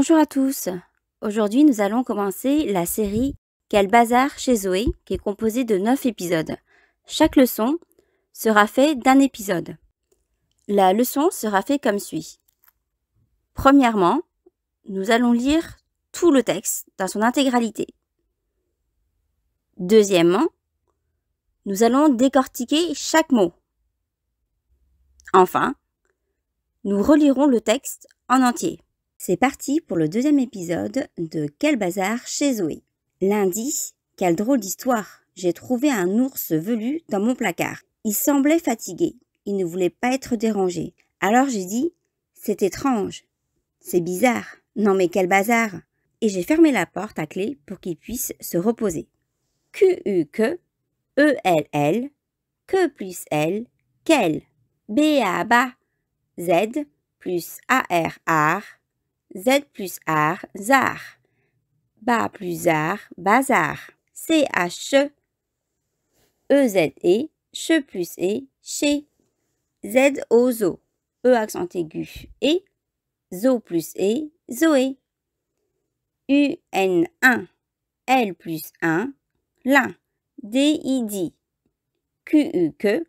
Bonjour à tous. Aujourd'hui, nous allons commencer la série Quel bazar chez Zoé, qui est composée de 9 épisodes. Chaque leçon sera faite d'un épisode. La leçon sera faite comme suit. Premièrement, nous allons lire tout le texte dans son intégralité. Deuxièmement, nous allons décortiquer chaque mot. Enfin, nous relirons le texte en entier. C'est parti pour le deuxième épisode de Quel bazar chez Zoé. Lundi, quelle drôle d'histoire. J'ai trouvé un ours velu dans mon placard. Il semblait fatigué. Il ne voulait pas être dérangé. Alors j'ai dit C'est étrange. C'est bizarre. Non mais quel bazar. Et j'ai fermé la porte à clé pour qu'il puisse se reposer. Q-U q E L L Q plus L quel B A B Z plus A R R Z plus R, zar. Ba plus ar, bazar. CH, EZ e, che plus e, CHE. Z o zo, E accent aigu E. zo plus e, zoé. E. UN1, L plus 1, l'un. DID, QU que,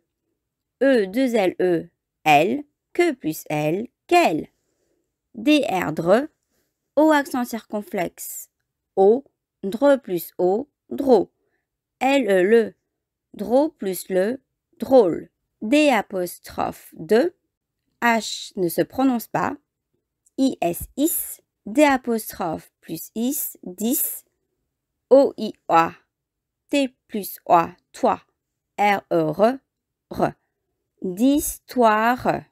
e 2 e L, que plus L, qu'elle dr DRE, O accent circonflexe, O, DRE plus O, DRO, L, -E LE, DRO plus LE, drôle, D apostrophe De H ne se prononce pas, IS, IS, D apostrophe plus IS, 10, O, I, O, T plus O, toi, R, E, RE, RE, d'histoire,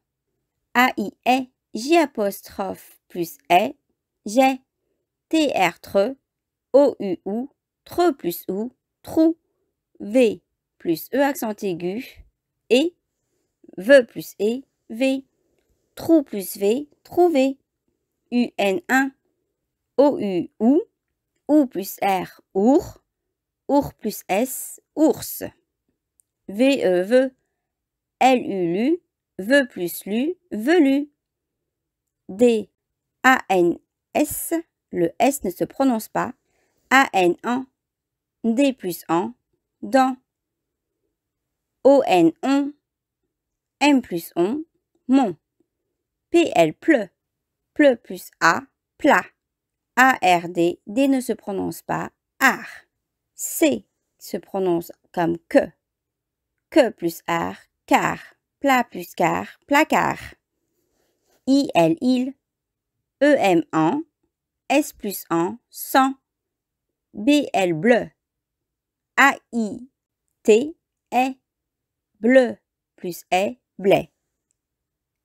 A, I, E, J apostrophe plus E, j'ai, r tre, O U ou, tre plus ou, trou, V plus E accent aigu, E, V plus E, V, trou plus V, trouver, UN1, O U ou, ou plus R, our, our plus S, ours, V E V, L U lu, V plus lu, velu. D A N S, le S ne se prononce pas. A N en, D plus en, dans. O N on, M plus on, mon. P L PLE, PLE plus A, plat. A R D, D ne se prononce pas. Ar. C se prononce comme que. Que plus ar, car. Plat plus car, placard. IL, il, EM en, S plus en, sans, BL bleu, I, T, est, bleu plus est, blé,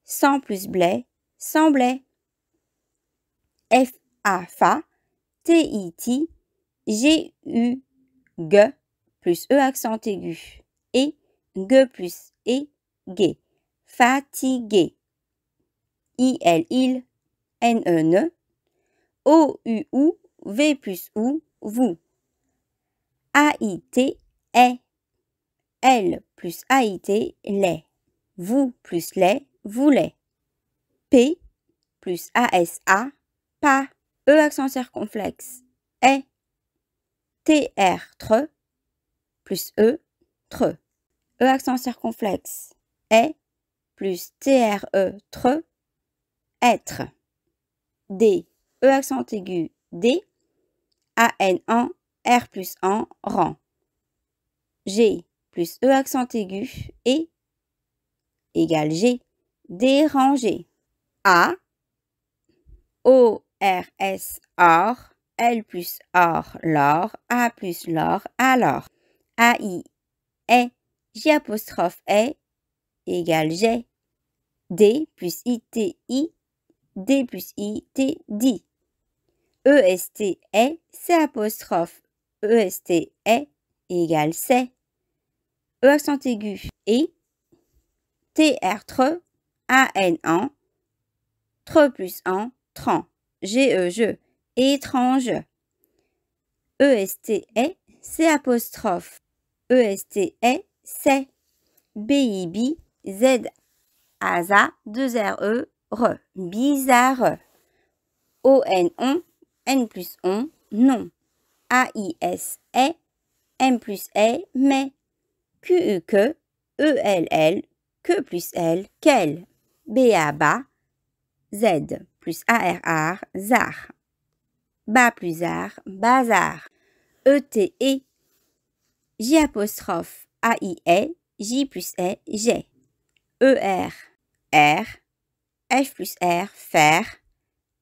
sans plus blé, sans blé, F, A, fa, T, I, T, G, U, g, plus E accent aigu, et, g plus E, gay, fatigué. I-L-I-N-E-N, e e, O-U-U, V plus U, vous. A-I-T, E L plus A, I, T, les. Vous plus les, les. P plus A, S, A, pas. E accent circonflexe, est. R, tre, plus E, tre. E accent circonflexe, est, plus T, R, E, tre, être. D. E accent aigu. D. A N en. R plus en. Rang. G plus E accent aigu et égale G. Déranger. A. O R S or. L plus or l'or. A plus l'or alors. A I e, J apostrophe e égale G. D plus I T I d+i t 10 est e c apostrophe est e, e, e, e c œ santigü e t r 3 a n 1 3 1 30 g e je étrange est c'est c apostrophe est c b z a z 2 r bizarre. O-N, on, N plus on, non. A-I-S, e M plus e mais. Q-U, que, E-L-L, que plus L, quel. B-A-BA, Z plus A-R-R, zar. Ba plus ar bazar. E-T-E, e, J apostrophe, A-I-E, J plus E, j E-R, R, F plus R, faire.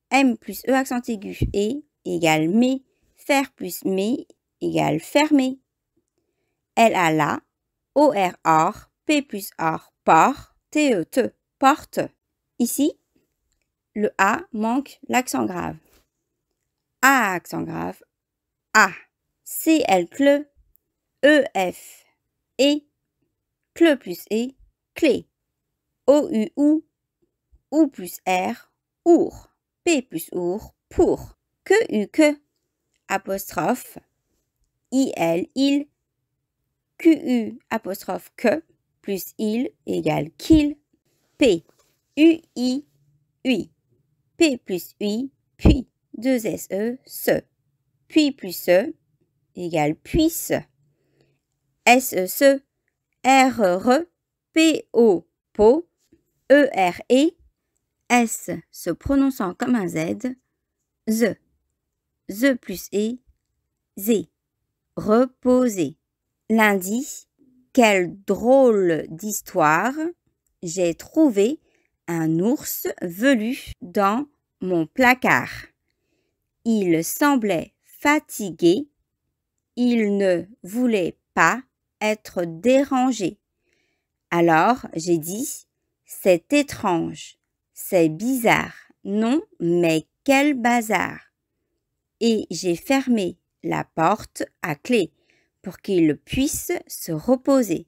M plus E accent aigu et égale mais. Faire plus mais égale fermé. L a la. O R or. P plus or, port. T E te, porte. Ici, le A manque l'accent grave. A accent grave. A. C L cle. E F. E, Cle plus E. Clé. O U ou ou plus r, our, p plus our, pour, que u que, apostrophe, il, il, qu apostrophe que, plus il égale qu'il, p, u, i, ui, p plus ui, puis, S, E. se, puis plus se, égale puisse, s, se, r, re, p, o, po, e, r, e, S se prononçant comme un Z, Z, Z plus E, Z, reposer. Lundi, quelle drôle d'histoire, j'ai trouvé un ours velu dans mon placard. Il semblait fatigué, il ne voulait pas être dérangé. Alors j'ai dit, c'est étrange. C'est bizarre. Non, mais quel bazar. Et j'ai fermé la porte à clé pour qu'il puisse se reposer.